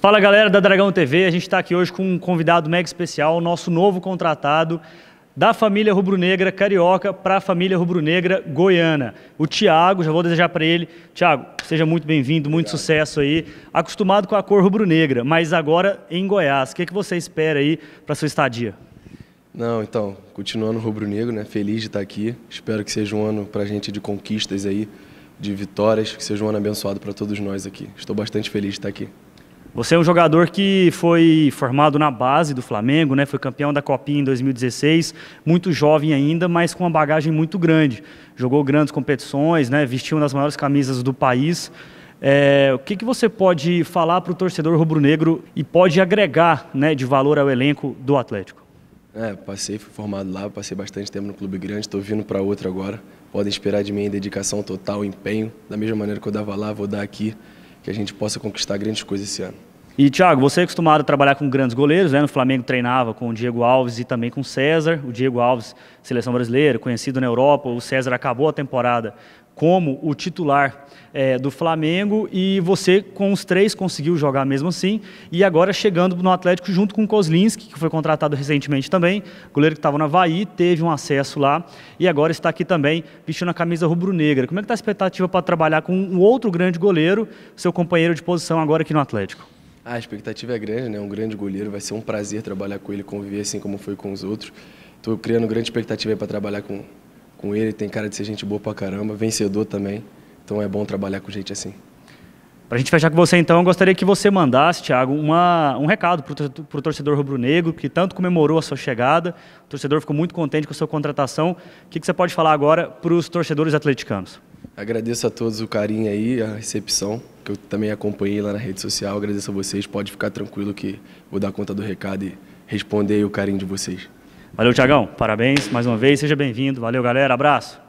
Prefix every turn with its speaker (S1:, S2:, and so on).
S1: Fala galera da Dragão TV, a gente está aqui hoje com um convidado mega especial, nosso novo contratado da família rubro-negra carioca para a família rubro-negra goiana. O Tiago, já vou desejar para ele. Tiago, seja muito bem-vindo, muito Obrigado. sucesso aí. Acostumado com a cor rubro-negra, mas agora em Goiás. O que, é que você espera aí para sua estadia?
S2: Não, então, continuando rubro-negro, né? Feliz de estar tá aqui. Espero que seja um ano para a gente de conquistas aí, de vitórias, que seja um ano abençoado para todos nós aqui. Estou bastante feliz de estar tá aqui.
S1: Você é um jogador que foi formado na base do Flamengo, né? Foi campeão da Copinha em 2016, muito jovem ainda, mas com uma bagagem muito grande. Jogou grandes competições, né? Vestiu uma das maiores camisas do país. É, o que, que você pode falar para o torcedor rubro-negro e pode agregar né, de valor ao elenco do Atlético?
S2: É, passei, fui formado lá, passei bastante tempo no clube grande, estou vindo para outro agora. Podem esperar de mim dedicação total, empenho. Da mesma maneira que eu dava lá, vou dar aqui, que a gente possa conquistar grandes coisas esse ano.
S1: E, Thiago, você é acostumado a trabalhar com grandes goleiros, né? No Flamengo treinava com o Diego Alves e também com o César. O Diego Alves, seleção brasileira, conhecido na Europa. O César acabou a temporada como o titular é, do Flamengo e você com os três conseguiu jogar mesmo assim e agora chegando no Atlético junto com o Kozlinski, que foi contratado recentemente também, goleiro que estava no Havaí, teve um acesso lá e agora está aqui também vestindo a camisa rubro-negra. Como é que está a expectativa para trabalhar com um outro grande goleiro, seu companheiro de posição agora aqui no Atlético? Ah, a expectativa é grande, né? Um
S2: grande goleiro, vai ser um prazer trabalhar com ele, conviver assim como foi com os outros. Estou criando grande expectativa para trabalhar com, com ele, tem cara de ser gente boa pra caramba, vencedor também. Então é bom trabalhar com gente assim.
S1: Para a gente fechar com você, então, eu gostaria que você mandasse, Thiago, uma, um recado para o torcedor rubro-negro, que tanto comemorou a sua chegada, o torcedor ficou muito contente com a sua contratação. O que, que você pode falar agora para os torcedores atleticanos?
S2: Agradeço a todos o carinho aí, a recepção que eu também acompanhei lá na rede social. Agradeço a vocês. Pode ficar tranquilo que vou dar conta do recado e responder o carinho de vocês.
S1: Valeu, Tiagão. Parabéns mais uma vez. Seja bem-vindo. Valeu, galera. Abraço.